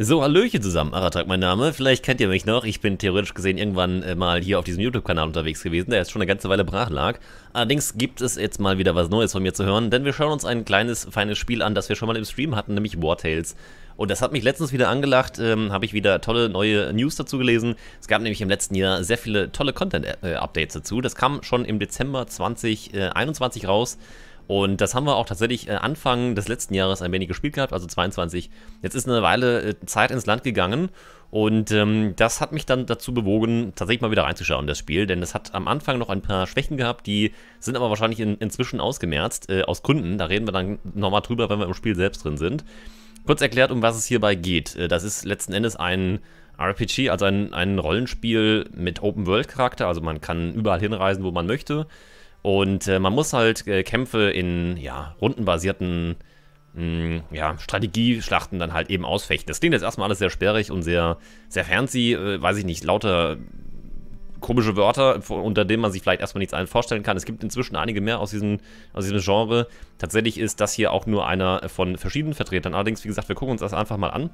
So, Hallöchen zusammen, Aratak mein Name, vielleicht kennt ihr mich noch, ich bin theoretisch gesehen irgendwann äh, mal hier auf diesem YouTube-Kanal unterwegs gewesen, der jetzt schon eine ganze Weile brach lag. Allerdings gibt es jetzt mal wieder was Neues von mir zu hören, denn wir schauen uns ein kleines, feines Spiel an, das wir schon mal im Stream hatten, nämlich War Tales. Und das hat mich letztens wieder angelacht, ähm, habe ich wieder tolle neue News dazu gelesen. Es gab nämlich im letzten Jahr sehr viele tolle Content-Updates äh, dazu, das kam schon im Dezember 2021 raus. Und das haben wir auch tatsächlich äh, Anfang des letzten Jahres ein wenig gespielt gehabt, also 22. Jetzt ist eine Weile äh, Zeit ins Land gegangen und ähm, das hat mich dann dazu bewogen, tatsächlich mal wieder reinzuschauen, das Spiel. Denn es hat am Anfang noch ein paar Schwächen gehabt, die sind aber wahrscheinlich in, inzwischen ausgemerzt, äh, aus Gründen. Da reden wir dann nochmal drüber, wenn wir im Spiel selbst drin sind. Kurz erklärt, um was es hierbei geht. Äh, das ist letzten Endes ein RPG, also ein, ein Rollenspiel mit Open-World-Charakter. Also man kann überall hinreisen, wo man möchte. Und äh, man muss halt äh, Kämpfe in ja, rundenbasierten mh, hm, ja, Strategieschlachten dann halt eben ausfechten. Das klingt jetzt erstmal alles sehr sperrig und sehr, sehr fancy, äh, weiß ich nicht, lauter komische Wörter, unter denen man sich vielleicht erstmal nichts vorstellen kann. Es gibt inzwischen einige mehr aus diesem, aus diesem Genre. Tatsächlich ist das hier auch nur einer von verschiedenen Vertretern. Allerdings, wie gesagt, wir gucken uns das einfach mal an.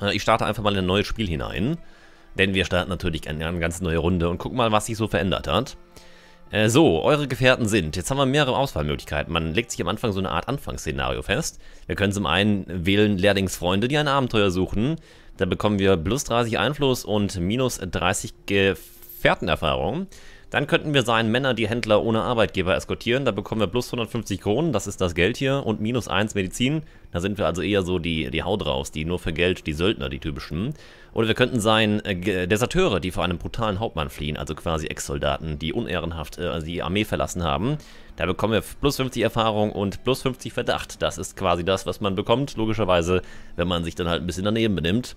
Äh, ich starte einfach mal in ein neues Spiel hinein. Denn wir starten natürlich eine, eine ganz neue Runde und gucken mal, was sich so verändert hat. Äh, so, eure Gefährten sind. Jetzt haben wir mehrere Auswahlmöglichkeiten. Man legt sich am Anfang so eine Art Anfangsszenario fest. Wir können zum einen wählen Lehrlingsfreunde, die ein Abenteuer suchen. Da bekommen wir plus 30 Einfluss und minus 30 Gefährtenerfahrung. Dann könnten wir seinen Männer die Händler ohne Arbeitgeber eskortieren. Da bekommen wir plus 150 Kronen, das ist das Geld hier, und minus 1 Medizin. Da sind wir also eher so die, die Haut raus, die nur für Geld, die Söldner, die typischen. Oder wir könnten sein äh, Deserteure, die vor einem brutalen Hauptmann fliehen, also quasi Ex-Soldaten, die unehrenhaft äh, also die Armee verlassen haben. Da bekommen wir plus 50 Erfahrung und plus 50 Verdacht. Das ist quasi das, was man bekommt, logischerweise, wenn man sich dann halt ein bisschen daneben benimmt.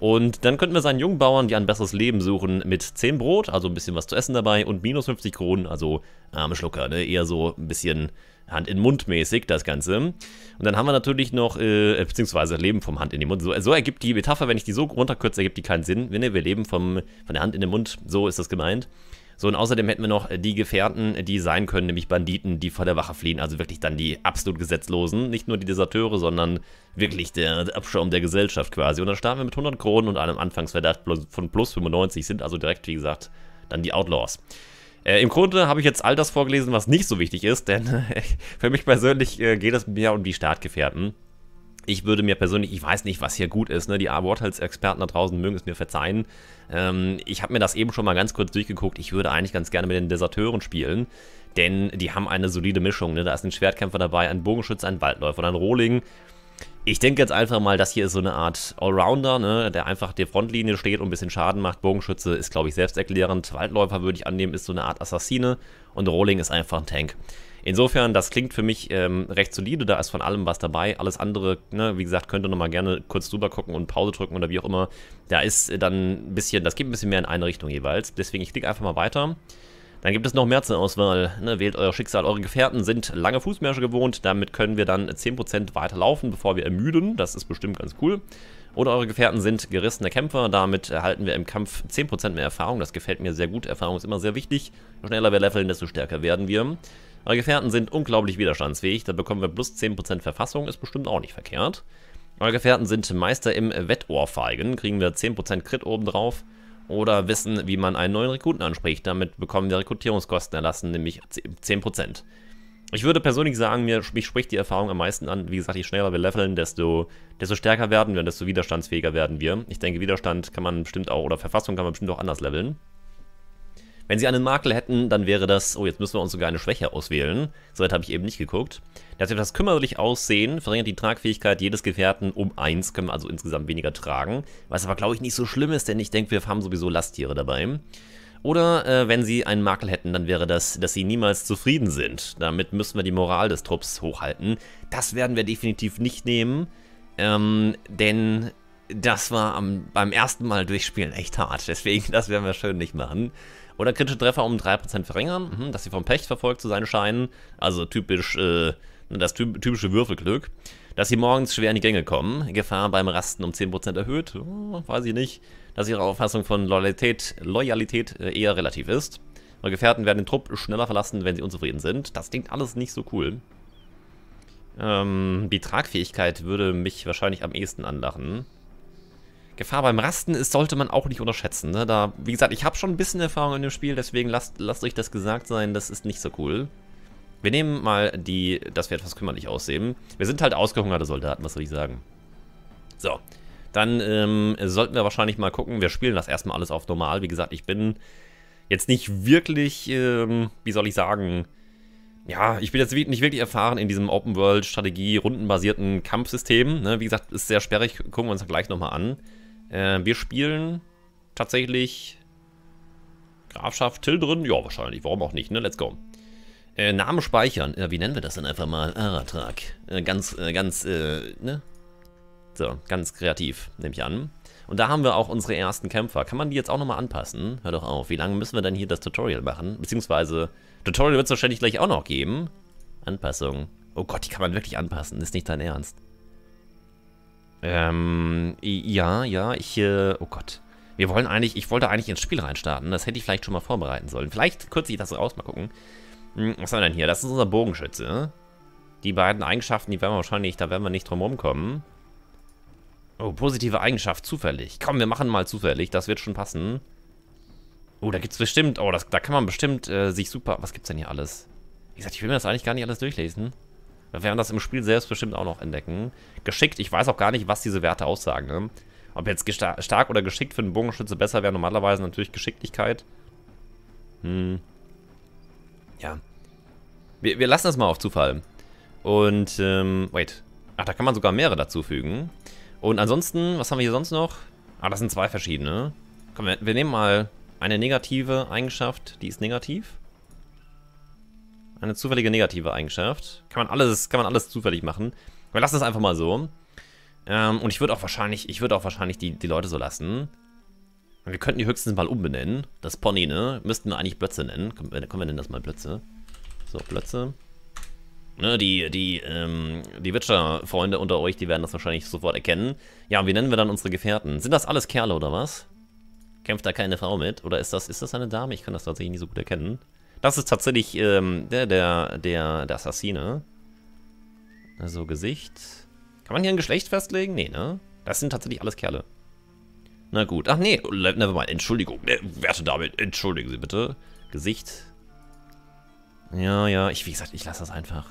Und dann könnten wir seinen jungen Bauern, die ein besseres Leben suchen, mit 10 Brot, also ein bisschen was zu essen dabei, und minus 50 Kronen, also arme Schlucker, ne? eher so ein bisschen Hand in Mund mäßig das Ganze. Und dann haben wir natürlich noch, äh, äh beziehungsweise Leben vom Hand in den Mund. So, so, ergibt die Metapher, wenn ich die so runterkürze, ergibt die keinen Sinn. Wir, ne, wir leben vom, von der Hand in den Mund, so ist das gemeint. So, und außerdem hätten wir noch äh, die Gefährten, die sein können, nämlich Banditen, die vor der Wache fliehen. Also wirklich dann die absolut Gesetzlosen. Nicht nur die Deserteure, sondern wirklich der Abschaum der Gesellschaft quasi. Und dann starten wir mit 100 Kronen und einem Anfangsverdacht von plus 95. Sind also direkt, wie gesagt, dann die Outlaws. Äh, Im Grunde habe ich jetzt all das vorgelesen, was nicht so wichtig ist, denn äh, für mich persönlich äh, geht es mehr um die Startgefährten ich würde mir persönlich, ich weiß nicht, was hier gut ist, ne? die Wartels-Experten da draußen mögen es mir verzeihen. Ähm, ich habe mir das eben schon mal ganz kurz durchgeguckt. Ich würde eigentlich ganz gerne mit den Deserteuren spielen, denn die haben eine solide Mischung. Ne? Da ist ein Schwertkämpfer dabei, ein Bogenschütze, ein Waldläufer und ein Rohling. Ich denke jetzt einfach mal, das hier ist so eine Art Allrounder, ne? der einfach der Frontlinie steht und ein bisschen Schaden macht. Bogenschütze ist, glaube ich, selbsterklärend. Waldläufer würde ich annehmen, ist so eine Art Assassine und Rohling ist einfach ein Tank. Insofern, das klingt für mich ähm, recht solide, da ist von allem was dabei. Alles andere, ne, wie gesagt, könnt ihr nochmal gerne kurz drüber gucken und Pause drücken oder wie auch immer. Da ist äh, dann ein bisschen, das geht ein bisschen mehr in eine Richtung jeweils. Deswegen, ich klicke einfach mal weiter. Dann gibt es noch mehr zur Auswahl. Ne, wählt euer Schicksal. Eure Gefährten sind lange Fußmärsche gewohnt. Damit können wir dann 10% weiterlaufen, bevor wir ermüden. Das ist bestimmt ganz cool. Oder eure Gefährten sind gerissene Kämpfer. Damit erhalten äh, wir im Kampf 10% mehr Erfahrung. Das gefällt mir sehr gut. Erfahrung ist immer sehr wichtig. Je schneller wir leveln, desto stärker werden wir. Eure Gefährten sind unglaublich widerstandsfähig, da bekommen wir plus 10% Verfassung, ist bestimmt auch nicht verkehrt. Eure Gefährten sind Meister im Wettohrfeigen, kriegen wir 10% Crit obendrauf. Oder wissen, wie man einen neuen Rekruten anspricht, damit bekommen wir Rekrutierungskosten erlassen, nämlich 10%. Ich würde persönlich sagen, mir, mich spricht die Erfahrung am meisten an. Wie gesagt, je schneller wir leveln, desto, desto stärker werden wir und desto widerstandsfähiger werden wir. Ich denke, Widerstand kann man bestimmt auch, oder Verfassung kann man bestimmt auch anders leveln. Wenn sie einen Makel hätten, dann wäre das, oh, jetzt müssen wir uns sogar eine Schwäche auswählen. Soweit habe ich eben nicht geguckt. Dass wir das kümmerlich aussehen, verringert die Tragfähigkeit jedes Gefährten um 1, können wir also insgesamt weniger tragen. Was aber, glaube ich, nicht so schlimm ist, denn ich denke, wir haben sowieso Lasttiere dabei. Oder äh, wenn sie einen Makel hätten, dann wäre das, dass sie niemals zufrieden sind. Damit müssen wir die Moral des Trupps hochhalten. Das werden wir definitiv nicht nehmen, ähm, denn das war am, beim ersten Mal durchspielen echt hart. Deswegen, das werden wir schön nicht machen. Oder kritische Treffer um 3% verringern, mhm, dass sie vom Pech verfolgt zu sein scheinen. Also typisch, äh, das typische Würfelglück. Dass sie morgens schwer in die Gänge kommen. Gefahr beim Rasten um 10% erhöht. Oh, weiß ich nicht. Dass ihre Auffassung von Loyalität, Loyalität äh, eher relativ ist. Und Gefährten werden den Trupp schneller verlassen, wenn sie unzufrieden sind. Das klingt alles nicht so cool. Ähm, die Tragfähigkeit würde mich wahrscheinlich am ehesten anlachen. Gefahr beim Rasten ist, sollte man auch nicht unterschätzen. Ne? Da, wie gesagt, ich habe schon ein bisschen Erfahrung in dem Spiel, deswegen lasst, lasst euch das gesagt sein, das ist nicht so cool. Wir nehmen mal die, dass wir etwas kümmerlich aussehen. Wir sind halt ausgehungerte Soldaten, was soll ich sagen. So, dann ähm, sollten wir wahrscheinlich mal gucken. Wir spielen das erstmal alles auf normal. Wie gesagt, ich bin jetzt nicht wirklich, ähm, wie soll ich sagen, ja, ich bin jetzt nicht wirklich erfahren in diesem Open-World-Strategie-rundenbasierten Kampfsystem. Ne? Wie gesagt, ist sehr sperrig, gucken wir uns gleich nochmal an. Äh, wir spielen tatsächlich Grafschaft Tildrin. Ja, wahrscheinlich. Warum auch nicht, ne? Let's go. Äh, Namen speichern. Äh, wie nennen wir das denn einfach mal? Aratrak. Äh, ganz, äh, ganz, äh, ne? So, ganz kreativ, nehme ich an. Und da haben wir auch unsere ersten Kämpfer. Kann man die jetzt auch nochmal anpassen? Hör doch auf. Wie lange müssen wir denn hier das Tutorial machen? Beziehungsweise, Tutorial wird es wahrscheinlich gleich auch noch geben. Anpassung. Oh Gott, die kann man wirklich anpassen. Ist nicht dein Ernst. Ähm, ja, ja, ich, äh, oh Gott. Wir wollen eigentlich, ich wollte eigentlich ins Spiel reinstarten. Das hätte ich vielleicht schon mal vorbereiten sollen. Vielleicht kürze ich das so raus, mal gucken. Hm, was haben wir denn hier? Das ist unser Bogenschütze. Die beiden Eigenschaften, die werden wir wahrscheinlich, da werden wir nicht drum kommen. Oh, positive Eigenschaft, zufällig. Komm, wir machen mal zufällig, das wird schon passen. Oh, da gibt's bestimmt, oh, das, da kann man bestimmt äh, sich super, was gibt's denn hier alles? Wie gesagt, ich will mir das eigentlich gar nicht alles durchlesen. Wir werden das im Spiel selbst bestimmt auch noch entdecken. Geschickt, ich weiß auch gar nicht, was diese Werte aussagen. Ne? Ob jetzt stark oder geschickt für einen Bogenschütze besser wäre, normalerweise natürlich Geschicklichkeit. Hm. Ja. Wir, wir lassen das mal auf Zufall. Und, ähm, wait. Ach, da kann man sogar mehrere dazufügen. Und ansonsten, was haben wir hier sonst noch? Ah, das sind zwei verschiedene. Komm, wir, wir nehmen mal eine negative Eigenschaft, die ist negativ. Eine zufällige negative Eigenschaft. Kann man alles, kann man alles zufällig machen. Wir lassen es einfach mal so. Ähm, und ich würde auch wahrscheinlich, ich würde auch wahrscheinlich die, die Leute so lassen. Wir könnten die höchstens mal umbenennen. Das Pony, ne? Müssten wir eigentlich Blötze nennen. Komm, komm, wir nennen das mal Blötze. So, Blötze. Ne, die, die, ähm, die Witcher-Freunde unter euch, die werden das wahrscheinlich sofort erkennen. Ja, und wie nennen wir dann unsere Gefährten? Sind das alles Kerle oder was? Kämpft da keine Frau mit? Oder ist das, ist das eine Dame? Ich kann das tatsächlich nicht so gut erkennen. Das ist tatsächlich ähm, der, der, der, der Assassine. Also Gesicht. Kann man hier ein Geschlecht festlegen? Nee, ne? Das sind tatsächlich alles Kerle. Na gut. Ach nee, oh, never mind. Entschuldigung. Ne, werte damit. entschuldigen Sie bitte. Gesicht. Ja, ja. Ich, wie gesagt, ich lasse das einfach.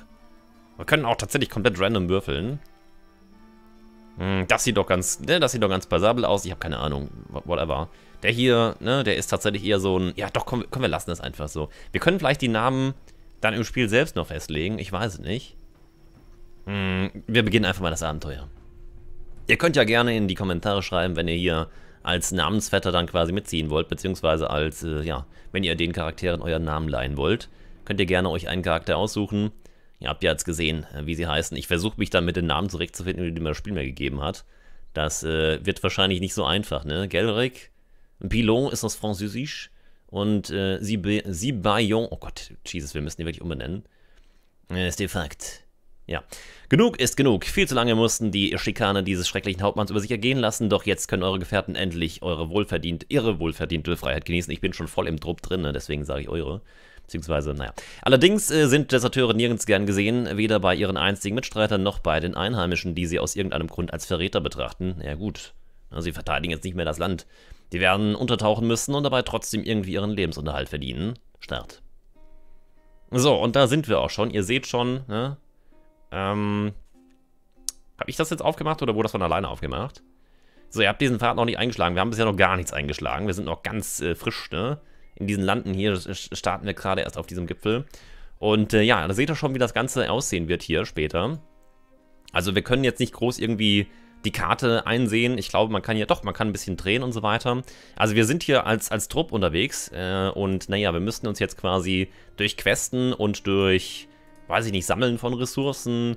Wir können auch tatsächlich komplett random würfeln. Hm, das sieht doch ganz, ne, das sieht doch ganz passabel aus. Ich habe keine Ahnung. Whatever. Der hier, ne, der ist tatsächlich eher so ein, ja doch, komm, komm, wir lassen das einfach so. Wir können vielleicht die Namen dann im Spiel selbst noch festlegen, ich weiß es nicht. Hm, wir beginnen einfach mal das Abenteuer. Ihr könnt ja gerne in die Kommentare schreiben, wenn ihr hier als Namensvetter dann quasi mitziehen wollt, beziehungsweise als, äh, ja, wenn ihr den Charakteren euren Namen leihen wollt, könnt ihr gerne euch einen Charakter aussuchen. Ihr habt ja jetzt gesehen, äh, wie sie heißen. Ich versuche mich dann mit den Namen zurechtzufinden, die mir das Spiel mir gegeben hat. Das äh, wird wahrscheinlich nicht so einfach, ne? Gelrick, Pilon ist aus Französisch und äh, Sibayon, oh Gott, Jesus, wir müssen die wirklich umbenennen, äh, ist de facto. Ja, genug ist genug. Viel zu lange mussten die Schikane dieses schrecklichen Hauptmanns über sich ergehen lassen, doch jetzt können eure Gefährten endlich eure wohlverdient, ihre wohlverdiente Freiheit genießen. Ich bin schon voll im Druck drin, ne? deswegen sage ich eure. Beziehungsweise, naja. Allerdings äh, sind Deserteure nirgends gern gesehen, weder bei ihren einstigen Mitstreitern noch bei den Einheimischen, die sie aus irgendeinem Grund als Verräter betrachten. Ja gut, ne, sie verteidigen jetzt nicht mehr das Land. Die werden untertauchen müssen und dabei trotzdem irgendwie ihren Lebensunterhalt verdienen. Start. So, und da sind wir auch schon. Ihr seht schon, ne? Ähm, habe ich das jetzt aufgemacht oder wurde das von alleine aufgemacht? So, ihr habt diesen Pfad noch nicht eingeschlagen. Wir haben bisher noch gar nichts eingeschlagen. Wir sind noch ganz äh, frisch, ne? In diesen Landen hier starten wir gerade erst auf diesem Gipfel. Und äh, ja, da seht ihr schon, wie das Ganze aussehen wird hier später. Also wir können jetzt nicht groß irgendwie die Karte einsehen. Ich glaube, man kann hier doch, man kann ein bisschen drehen und so weiter. Also wir sind hier als, als Trupp unterwegs äh, und naja, wir müssten uns jetzt quasi durch Questen und durch, weiß ich nicht, Sammeln von Ressourcen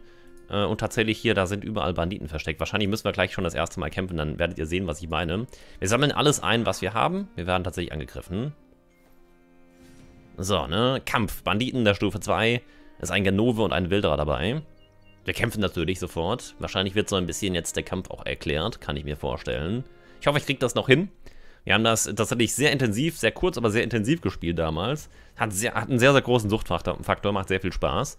äh, und tatsächlich hier, da sind überall Banditen versteckt. Wahrscheinlich müssen wir gleich schon das erste Mal kämpfen, dann werdet ihr sehen, was ich meine. Wir sammeln alles ein, was wir haben. Wir werden tatsächlich angegriffen. So, ne? Kampf. Banditen der Stufe 2. Ist ein Genove und ein Wilderer dabei. Wir kämpfen natürlich sofort. Wahrscheinlich wird so ein bisschen jetzt der Kampf auch erklärt, kann ich mir vorstellen. Ich hoffe, ich kriege das noch hin. Wir haben das das hatte ich sehr intensiv, sehr kurz, aber sehr intensiv gespielt damals. Hat, sehr, hat einen sehr, sehr großen Suchtfaktor, macht sehr viel Spaß.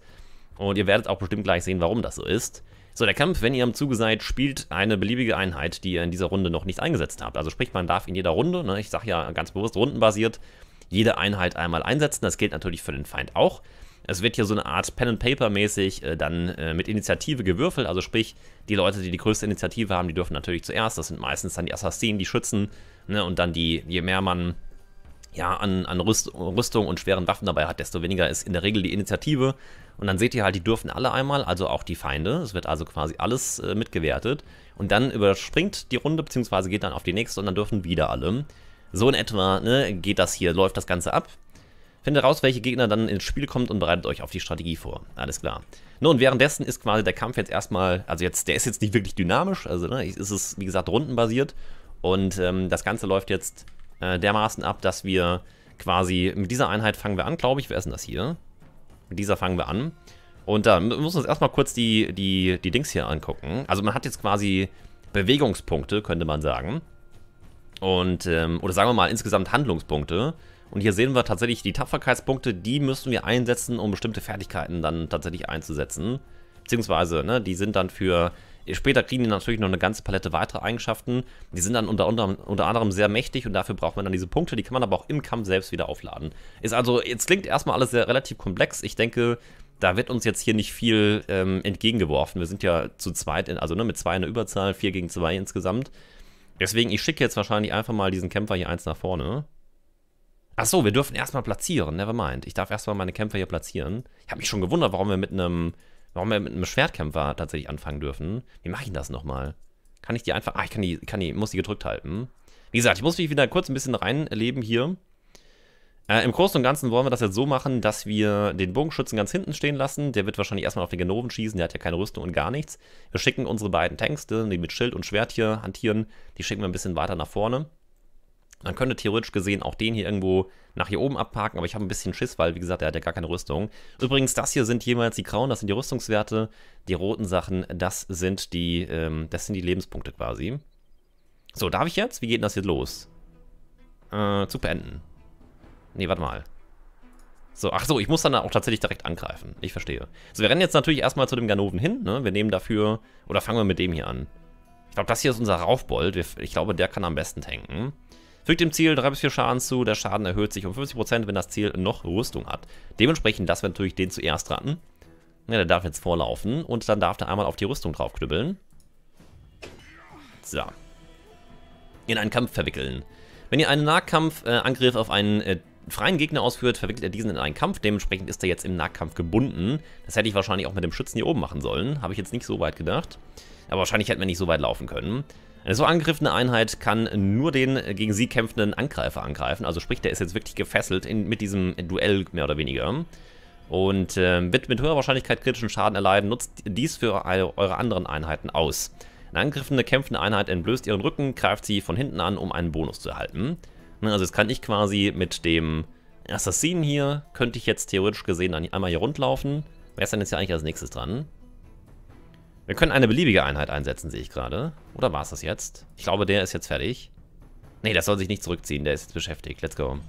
Und ihr werdet auch bestimmt gleich sehen, warum das so ist. So, der Kampf, wenn ihr am Zuge seid, spielt eine beliebige Einheit, die ihr in dieser Runde noch nicht eingesetzt habt. Also sprich, man darf in jeder Runde, ne, ich sage ja ganz bewusst rundenbasiert, jede Einheit einmal einsetzen. Das gilt natürlich für den Feind auch. Es wird hier so eine Art Pen and Paper mäßig äh, dann äh, mit Initiative gewürfelt. Also sprich, die Leute, die die größte Initiative haben, die dürfen natürlich zuerst. Das sind meistens dann die Assassinen, die Schützen. Ne? Und dann die, je mehr man ja, an, an Rüst, Rüstung und schweren Waffen dabei hat, desto weniger ist in der Regel die Initiative. Und dann seht ihr halt, die dürfen alle einmal, also auch die Feinde. Es wird also quasi alles äh, mitgewertet. Und dann überspringt die Runde, beziehungsweise geht dann auf die nächste und dann dürfen wieder alle. So in etwa ne, geht das hier, läuft das Ganze ab. Findet raus, welche Gegner dann ins Spiel kommt und bereitet euch auf die Strategie vor. Alles klar. Nun, währenddessen ist quasi der Kampf jetzt erstmal, also jetzt, der ist jetzt nicht wirklich dynamisch, also ne, ist es, wie gesagt, rundenbasiert. Und ähm, das Ganze läuft jetzt äh, dermaßen ab, dass wir quasi, mit dieser Einheit fangen wir an, glaube ich. Wer ist denn das hier? Mit dieser fangen wir an. Und da müssen wir uns erstmal kurz die, die, die Dings hier angucken. Also man hat jetzt quasi Bewegungspunkte, könnte man sagen. Und, ähm, oder sagen wir mal insgesamt Handlungspunkte. Und hier sehen wir tatsächlich die Tapferkeitspunkte, die müssen wir einsetzen, um bestimmte Fertigkeiten dann tatsächlich einzusetzen. Beziehungsweise, ne, die sind dann für... Später kriegen die natürlich noch eine ganze Palette weiterer Eigenschaften. Die sind dann unter, unter, unter anderem sehr mächtig und dafür braucht man dann diese Punkte. Die kann man aber auch im Kampf selbst wieder aufladen. Ist also, jetzt klingt erstmal alles sehr relativ komplex. Ich denke, da wird uns jetzt hier nicht viel ähm, entgegengeworfen. Wir sind ja zu zweit, in, also ne, mit zwei in der Überzahl, vier gegen zwei insgesamt. Deswegen, ich schicke jetzt wahrscheinlich einfach mal diesen Kämpfer hier eins nach vorne. Ach so, wir dürfen erstmal platzieren. Nevermind. Ich darf erstmal meine Kämpfer hier platzieren. Ich habe mich schon gewundert, warum wir mit einem warum wir mit einem Schwertkämpfer tatsächlich anfangen dürfen. Wie mache ich das nochmal? Kann ich die einfach... Ah, ich kann die, kann die, muss die gedrückt halten. Wie gesagt, ich muss mich wieder kurz ein bisschen reinleben hier. Äh, Im Großen und Ganzen wollen wir das jetzt so machen, dass wir den Bogenschützen ganz hinten stehen lassen. Der wird wahrscheinlich erstmal auf den Genoven schießen. Der hat ja keine Rüstung und gar nichts. Wir schicken unsere beiden Tanks, die mit Schild und Schwert hier hantieren, die schicken wir ein bisschen weiter nach vorne. Man könnte theoretisch gesehen auch den hier irgendwo nach hier oben abparken, aber ich habe ein bisschen Schiss, weil, wie gesagt, der hat ja gar keine Rüstung. Übrigens, das hier sind jemals die grauen, das sind die Rüstungswerte. Die roten Sachen, das sind die, ähm, das sind die Lebenspunkte quasi. So, darf ich jetzt? Wie geht denn das jetzt los? Äh, Zug beenden. Nee, warte mal. So, ach so, ich muss dann auch tatsächlich direkt angreifen. Ich verstehe. So, wir rennen jetzt natürlich erstmal zu dem Ganoven hin, ne? Wir nehmen dafür, oder fangen wir mit dem hier an. Ich glaube, das hier ist unser Raufbold. Ich glaube, der kann am besten tanken. Fügt dem Ziel 3 bis 4 Schaden zu, der Schaden erhöht sich um 50%, wenn das Ziel noch Rüstung hat. Dementsprechend lassen wir natürlich den zuerst raten. Ja, der darf jetzt vorlaufen und dann darf der einmal auf die Rüstung draufknüppeln. So. In einen Kampf verwickeln. Wenn ihr einen Nahkampfangriff äh, auf einen äh, freien Gegner ausführt, verwickelt er diesen in einen Kampf. Dementsprechend ist er jetzt im Nahkampf gebunden. Das hätte ich wahrscheinlich auch mit dem Schützen hier oben machen sollen. Habe ich jetzt nicht so weit gedacht. Aber wahrscheinlich hätten wir nicht so weit laufen können. Eine So angegriffene Einheit kann nur den gegen sie kämpfenden Angreifer angreifen. Also sprich, der ist jetzt wirklich gefesselt in, mit diesem Duell mehr oder weniger. Und äh, wird mit höherer Wahrscheinlichkeit kritischen Schaden erleiden, nutzt dies für eine, eure anderen Einheiten aus. Eine angegriffene, kämpfende Einheit entblößt ihren Rücken, greift sie von hinten an, um einen Bonus zu erhalten. Ne, also jetzt kann ich quasi mit dem Assassinen hier, könnte ich jetzt theoretisch gesehen einmal hier rundlaufen. Wer ist denn jetzt hier eigentlich als nächstes dran? Wir können eine beliebige Einheit einsetzen, sehe ich gerade. Oder war es das jetzt? Ich glaube, der ist jetzt fertig. Nee, das soll sich nicht zurückziehen. Der ist jetzt beschäftigt. Let's go.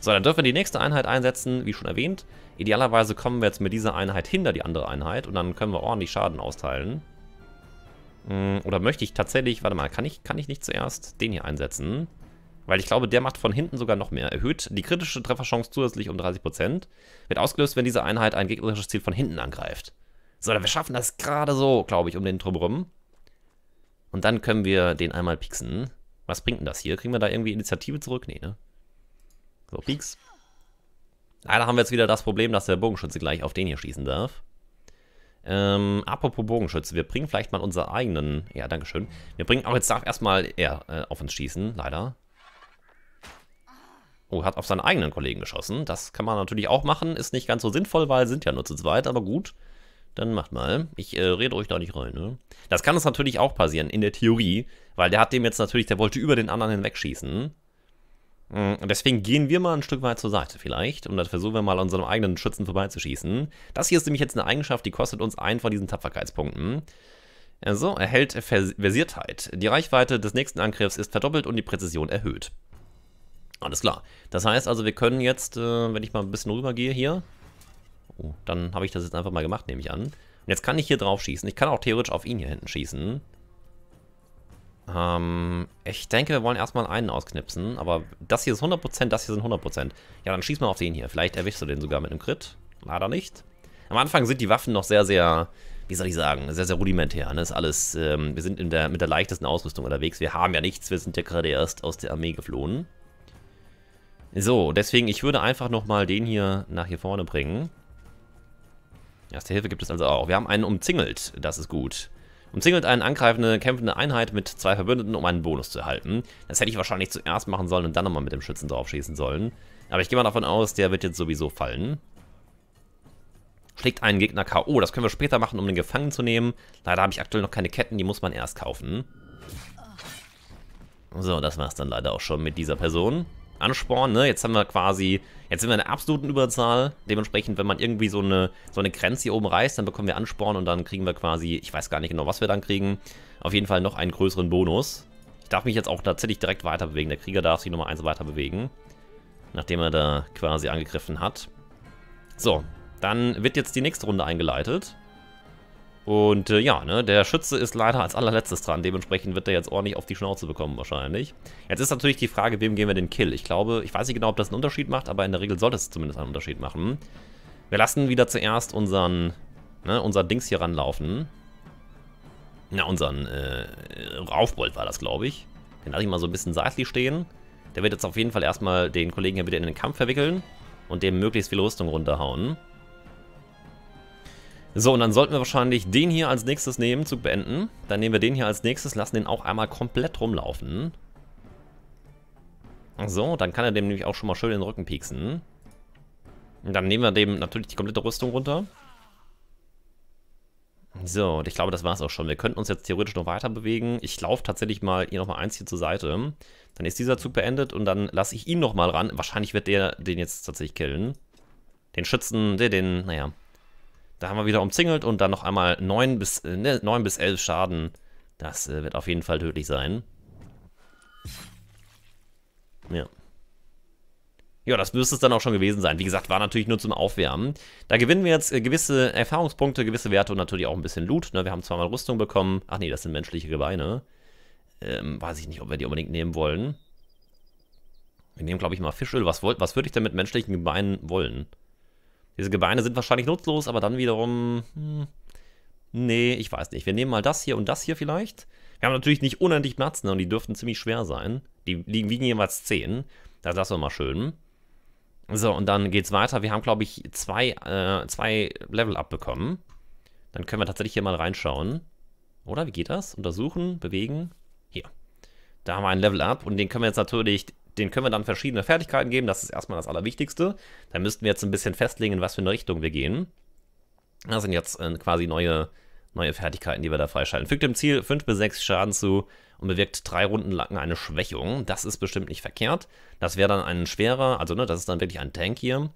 So, dann dürfen wir die nächste Einheit einsetzen, wie schon erwähnt. Idealerweise kommen wir jetzt mit dieser Einheit hinter die andere Einheit und dann können wir ordentlich Schaden austeilen. Hm, oder möchte ich tatsächlich, warte mal, kann ich, kann ich nicht zuerst den hier einsetzen? Weil ich glaube, der macht von hinten sogar noch mehr. Erhöht die kritische Trefferchance zusätzlich um 30%. Wird ausgelöst, wenn diese Einheit ein gegnerisches Ziel von hinten angreift. So, wir schaffen das gerade so, glaube ich, um den drumherum. Und dann können wir den einmal pieksen. Was bringt denn das hier? Kriegen wir da irgendwie Initiative zurück? Nee, ne? So, pieks. Leider ah, haben wir jetzt wieder das Problem, dass der Bogenschütze gleich auf den hier schießen darf. Ähm, apropos Bogenschütze, wir bringen vielleicht mal unseren eigenen... Ja, dankeschön. Wir bringen auch jetzt darf erstmal er äh, auf uns schießen, leider. Oh, hat auf seinen eigenen Kollegen geschossen. Das kann man natürlich auch machen. Ist nicht ganz so sinnvoll, weil sind ja nur zu zweit, aber gut. Dann macht mal. Ich äh, rede euch da nicht rein, ne? Das kann uns natürlich auch passieren, in der Theorie, weil der hat dem jetzt natürlich, der wollte über den anderen hinwegschießen. Mm, deswegen gehen wir mal ein Stück weit zur Seite vielleicht und dann versuchen wir mal an unserem eigenen Schützen vorbeizuschießen. Das hier ist nämlich jetzt eine Eigenschaft, die kostet uns einen von diesen Tapferkeitspunkten. also, erhält Versiertheit. Die Reichweite des nächsten Angriffs ist verdoppelt und die Präzision erhöht. Alles klar. Das heißt also, wir können jetzt, äh, wenn ich mal ein bisschen rübergehe hier, Oh, dann habe ich das jetzt einfach mal gemacht, nehme ich an. Und jetzt kann ich hier drauf schießen. Ich kann auch theoretisch auf ihn hier hinten schießen. Ähm, ich denke, wir wollen erstmal einen ausknipsen. Aber das hier ist 100%, das hier sind 100%. Ja, dann schieß mal auf den hier. Vielleicht erwischst du den sogar mit einem Crit. Leider nicht. Am Anfang sind die Waffen noch sehr, sehr, wie soll ich sagen, sehr, sehr rudimentär. Ne? Ist alles, ähm, wir sind der, mit der leichtesten Ausrüstung unterwegs. Wir haben ja nichts, wir sind ja gerade erst aus der Armee geflohen. So, deswegen, ich würde einfach nochmal den hier nach hier vorne bringen. Erste Hilfe gibt es also auch. Wir haben einen umzingelt, das ist gut. Umzingelt eine angreifende, kämpfende Einheit mit zwei Verbündeten, um einen Bonus zu erhalten. Das hätte ich wahrscheinlich zuerst machen sollen und dann nochmal mit dem Schützen draufschießen sollen. Aber ich gehe mal davon aus, der wird jetzt sowieso fallen. Schlägt einen Gegner K.O. Das können wir später machen, um den Gefangen zu nehmen. Leider habe ich aktuell noch keine Ketten, die muss man erst kaufen. So, das war es dann leider auch schon mit dieser Person. Ansporn, ne? Jetzt haben wir quasi, jetzt sind wir in der absoluten Überzahl. Dementsprechend, wenn man irgendwie so eine, so eine Grenze hier oben reißt, dann bekommen wir Ansporn und dann kriegen wir quasi, ich weiß gar nicht genau, was wir dann kriegen. Auf jeden Fall noch einen größeren Bonus. Ich darf mich jetzt auch tatsächlich direkt weiter bewegen. Der Krieger darf sich nochmal eins weiter bewegen. Nachdem er da quasi angegriffen hat. So, dann wird jetzt die nächste Runde eingeleitet. Und äh, ja, ne, der Schütze ist leider als allerletztes dran. Dementsprechend wird er jetzt ordentlich auf die Schnauze bekommen wahrscheinlich. Jetzt ist natürlich die Frage, wem geben wir den Kill? Ich glaube, ich weiß nicht genau, ob das einen Unterschied macht, aber in der Regel sollte es zumindest einen Unterschied machen. Wir lassen wieder zuerst unseren, ne, unser Dings hier ranlaufen. Na, unseren äh, Raufbold war das, glaube ich. Den lasse ich mal so ein bisschen seitlich stehen. Der wird jetzt auf jeden Fall erstmal den Kollegen hier wieder in den Kampf verwickeln und dem möglichst viel Rüstung runterhauen. So, und dann sollten wir wahrscheinlich den hier als nächstes nehmen, zu beenden. Dann nehmen wir den hier als nächstes, lassen den auch einmal komplett rumlaufen. So, dann kann er dem nämlich auch schon mal schön in den Rücken pieksen. Und dann nehmen wir dem natürlich die komplette Rüstung runter. So, und ich glaube, das war es auch schon. Wir könnten uns jetzt theoretisch noch weiter bewegen. Ich laufe tatsächlich mal hier nochmal eins hier zur Seite. Dann ist dieser Zug beendet und dann lasse ich ihn nochmal ran. Wahrscheinlich wird der den jetzt tatsächlich killen. Den Schützen, der den, naja, da haben wir wieder umzingelt und dann noch einmal 9 bis, äh, ne, 9 bis 11 Schaden. Das äh, wird auf jeden Fall tödlich sein. Ja. Ja, das müsste es dann auch schon gewesen sein. Wie gesagt, war natürlich nur zum Aufwärmen. Da gewinnen wir jetzt äh, gewisse Erfahrungspunkte, gewisse Werte und natürlich auch ein bisschen Loot. Ne? Wir haben zweimal Rüstung bekommen. Ach nee, das sind menschliche Gebeine. Ähm, weiß ich nicht, ob wir die unbedingt nehmen wollen. Wir nehmen, glaube ich, mal Fischöl. Was, was würde ich denn mit menschlichen Gebeinen wollen? Diese Gebeine sind wahrscheinlich nutzlos, aber dann wiederum... Hm, nee, ich weiß nicht. Wir nehmen mal das hier und das hier vielleicht. Wir haben natürlich nicht unendlich Platz, ne? Und die dürften ziemlich schwer sein. Die wiegen jeweils 10. Das lassen wir mal schön. So, und dann geht's weiter. Wir haben, glaube ich, zwei, äh, zwei Level abbekommen. Dann können wir tatsächlich hier mal reinschauen. Oder? Wie geht das? Untersuchen, bewegen. Hier. Da haben wir ein Level Up und den können wir jetzt natürlich den können wir dann verschiedene Fertigkeiten geben. Das ist erstmal das Allerwichtigste. Dann müssten wir jetzt ein bisschen festlegen, in was für eine Richtung wir gehen. Das sind jetzt äh, quasi neue, neue Fertigkeiten, die wir da freischalten. Fügt dem Ziel 5 bis 6 Schaden zu und bewirkt drei Runden lang eine Schwächung. Das ist bestimmt nicht verkehrt. Das wäre dann ein schwerer, also ne, das ist dann wirklich ein Tank hier.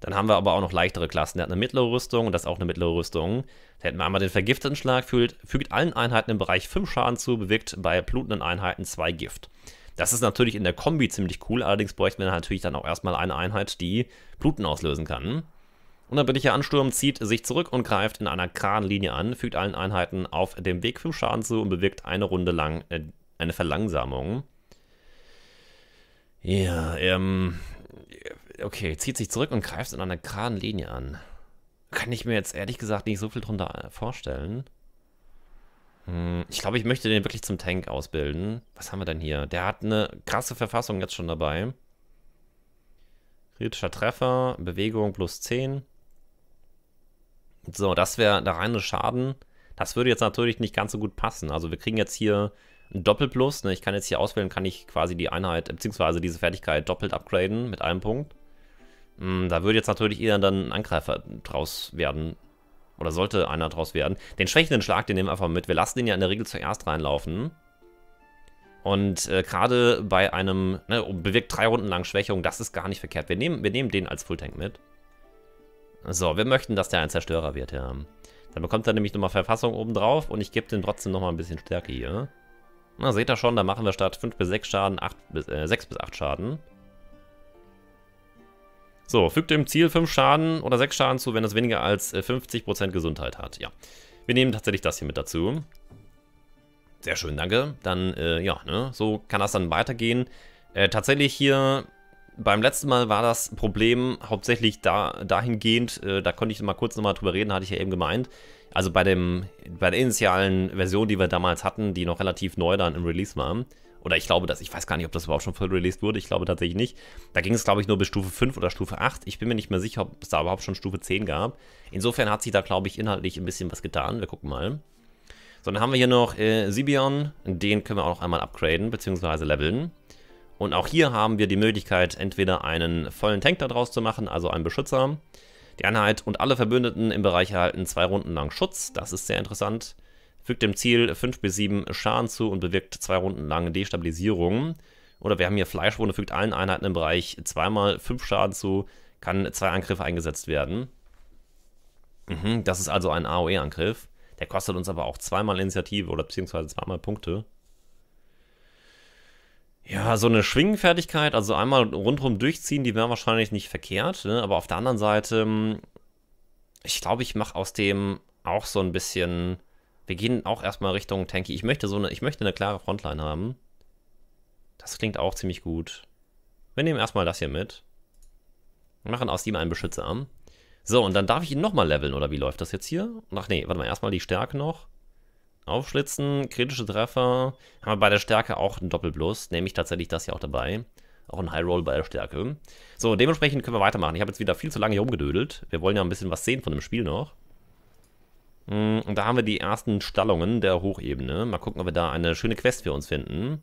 Dann haben wir aber auch noch leichtere Klassen. Der hat eine mittlere Rüstung und das ist auch eine mittlere Rüstung. Da hätten wir einmal den vergifteten Schlag, fügt, fügt allen Einheiten im Bereich 5 Schaden zu, bewirkt bei blutenden Einheiten 2 Gift. Das ist natürlich in der Kombi ziemlich cool, allerdings bräuchten wir natürlich dann auch erstmal eine Einheit, die Bluten auslösen kann. Unerbittlicher Ansturm zieht sich zurück und greift in einer geraden Linie an, fügt allen Einheiten auf dem Weg 5 Schaden zu und bewirkt eine Runde lang äh, eine Verlangsamung. Ja, ähm. Okay, zieht sich zurück und greift in einer geraden Linie an. Kann ich mir jetzt ehrlich gesagt nicht so viel drunter äh, vorstellen. Hm, ich glaube, ich möchte den wirklich zum Tank ausbilden. Was haben wir denn hier? Der hat eine krasse Verfassung jetzt schon dabei. Kritischer Treffer, Bewegung plus 10. So, das wäre der reine Schaden. Das würde jetzt natürlich nicht ganz so gut passen. Also wir kriegen jetzt hier ein Doppelplus. Ne? Ich kann jetzt hier auswählen, kann ich quasi die Einheit, bzw. diese Fertigkeit doppelt upgraden mit einem Punkt. Hm, da würde jetzt natürlich eher dann ein Angreifer draus werden oder sollte einer draus werden. Den schwächenden Schlag, den nehmen wir einfach mit. Wir lassen den ja in der Regel zuerst reinlaufen. Und äh, gerade bei einem, ne, bewirkt drei Runden lang Schwächung, das ist gar nicht verkehrt. Wir nehmen, wir nehmen den als Fulltank mit. So, wir möchten, dass der ein Zerstörer wird, ja. Dann bekommt er nämlich nochmal Verfassung oben drauf und ich gebe den trotzdem nochmal ein bisschen Stärke hier. Na, seht ihr schon, da machen wir statt 5 bis 6 Schaden, 8 bis, äh, 6 bis 8 Schaden. So, fügt dem Ziel 5 Schaden oder 6 Schaden zu, wenn es weniger als 50% äh, Gesundheit hat. Ja, wir nehmen tatsächlich das hier mit dazu. Sehr schön, danke. Dann, äh, ja, ne, so kann das dann weitergehen. Äh, tatsächlich hier, beim letzten Mal war das Problem hauptsächlich da, dahingehend, äh, da konnte ich mal kurz nochmal drüber reden, hatte ich ja eben gemeint. Also bei, dem, bei der initialen Version, die wir damals hatten, die noch relativ neu dann im Release war, oder ich glaube, dass, ich weiß gar nicht, ob das überhaupt schon voll released wurde. Ich glaube tatsächlich nicht. Da ging es, glaube ich, nur bis Stufe 5 oder Stufe 8. Ich bin mir nicht mehr sicher, ob es da überhaupt schon Stufe 10 gab. Insofern hat sich da, glaube ich, inhaltlich ein bisschen was getan. Wir gucken mal. So, dann haben wir hier noch äh, Sibion. Den können wir auch noch einmal upgraden, bzw. leveln. Und auch hier haben wir die Möglichkeit, entweder einen vollen Tank daraus zu machen, also einen Beschützer. Die Einheit und alle Verbündeten im Bereich erhalten zwei Runden lang Schutz. Das ist sehr interessant fügt dem Ziel 5 bis 7 Schaden zu und bewirkt 2 Runden lang Destabilisierung. Oder wir haben hier Fleischwunde, fügt allen Einheiten im Bereich 2 zweimal 5 Schaden zu, kann 2 Angriffe eingesetzt werden. Mhm, das ist also ein AOE-Angriff. Der kostet uns aber auch 2 zweimal Initiative oder beziehungsweise 2 zweimal Punkte. Ja, so eine Schwingenfertigkeit, also einmal rundherum durchziehen, die wäre wahrscheinlich nicht verkehrt, ne? aber auf der anderen Seite, hm, ich glaube, ich mache aus dem auch so ein bisschen wir gehen auch erstmal Richtung Tanky. Ich möchte so eine, ich möchte eine klare Frontline haben. Das klingt auch ziemlich gut. Wir nehmen erstmal das hier mit. Wir machen aus ihm einen Beschützer an. So, und dann darf ich ihn nochmal leveln, oder wie läuft das jetzt hier? Ach nee, warte mal, erstmal die Stärke noch. Aufschlitzen, kritische Treffer. Haben wir bei der Stärke auch einen Doppelplus. Nehme ich tatsächlich das hier auch dabei. Auch ein High Roll bei der Stärke. So, dementsprechend können wir weitermachen. Ich habe jetzt wieder viel zu lange hier rumgedödelt. Wir wollen ja ein bisschen was sehen von dem Spiel noch. Mm, und da haben wir die ersten Stallungen der Hochebene. Mal gucken, ob wir da eine schöne Quest für uns finden.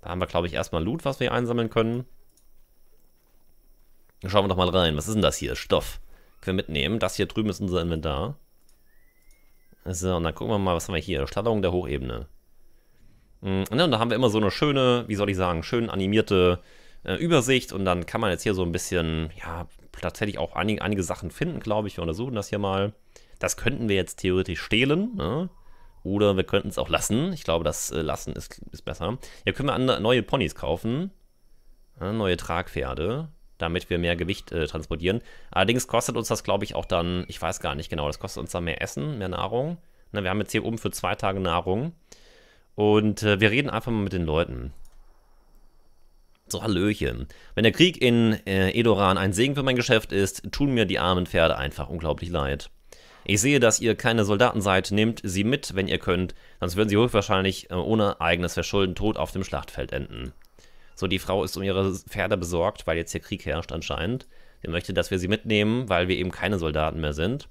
Da haben wir, glaube ich, erstmal Loot, was wir hier einsammeln können. Schauen wir doch mal rein. Was ist denn das hier? Stoff. Können wir mitnehmen. Das hier drüben ist unser Inventar. So, und dann gucken wir mal, was haben wir hier? Stallung der Hochebene. Mm, und da haben wir immer so eine schöne, wie soll ich sagen, schön animierte äh, Übersicht. Und dann kann man jetzt hier so ein bisschen, ja, tatsächlich auch einige, einige Sachen finden, glaube ich. Wir untersuchen das hier mal. Das könnten wir jetzt theoretisch stehlen. Ne? Oder wir könnten es auch lassen. Ich glaube, das äh, Lassen ist, ist besser. Hier können wir neue Ponys kaufen. Ja, neue Tragpferde. Damit wir mehr Gewicht äh, transportieren. Allerdings kostet uns das, glaube ich, auch dann, ich weiß gar nicht genau, das kostet uns dann mehr Essen, mehr Nahrung. Na, wir haben jetzt hier oben für zwei Tage Nahrung. Und äh, wir reden einfach mal mit den Leuten. So, Hallöchen. Wenn der Krieg in äh, Edoran ein Segen für mein Geschäft ist, tun mir die armen Pferde einfach unglaublich leid. Ich sehe, dass ihr keine Soldaten seid, nehmt sie mit, wenn ihr könnt, sonst würden sie höchstwahrscheinlich äh, ohne eigenes Verschulden tot auf dem Schlachtfeld enden. So, die Frau ist um ihre Pferde besorgt, weil jetzt hier Krieg herrscht anscheinend. Sie möchte, dass wir sie mitnehmen, weil wir eben keine Soldaten mehr sind.